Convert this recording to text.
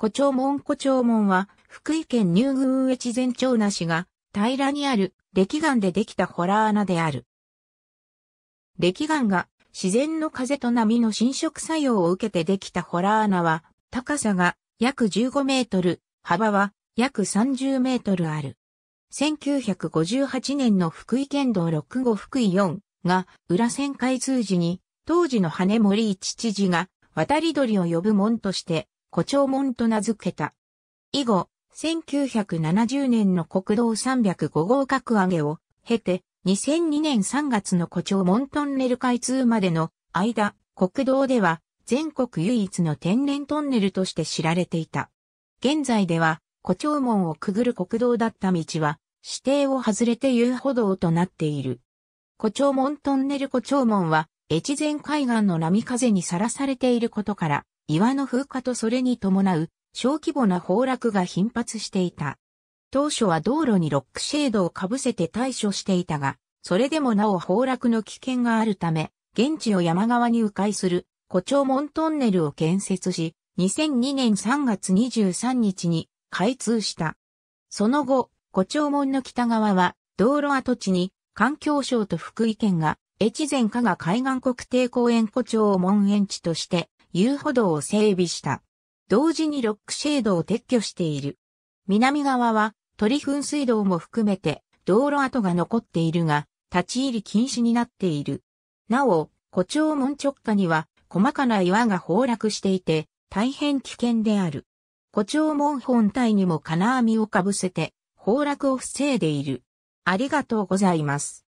古町門古町門は、福井県入宮越前町那市が、平らにある、歴岩でできたホラー穴である。歴岩が、自然の風と波の侵食作用を受けてできたホラー穴は、高さが約15メートル、幅は約30メートルある。1958年の福井県道6号福井4が裏線開通時に当時の羽森一知事が渡り鳥を呼ぶ門として古町門と名付けた。以後、1970年の国道305号格上げを経て、2002年3月の古町門トンネル開通までの間、国道では全国唯一の天然トンネルとして知られていた。現在では、古町門をくぐる国道だった道は、指定を外れて遊歩道となっている。古町門トンネル古町門は、越前海岸の波風にさらされていることから、岩の風化とそれに伴う小規模な崩落が頻発していた。当初は道路にロックシェードをかぶせて対処していたが、それでもなお崩落の危険があるため、現地を山側に迂回する古町門トンネルを建設し、2002年3月23日に開通した。その後、古町門の北側は道路跡地に環境省と福井県が越前加賀海岸国定公園古町を門園地として遊歩道を整備した。同時にロックシェードを撤去している。南側は鳥噴水道も含めて道路跡が残っているが、立ち入り禁止になっている。なお、胡蝶門直下には細かな岩が崩落していて、大変危険である。胡蝶門本体にも金網をかぶせて、崩落を防いでいる。ありがとうございます。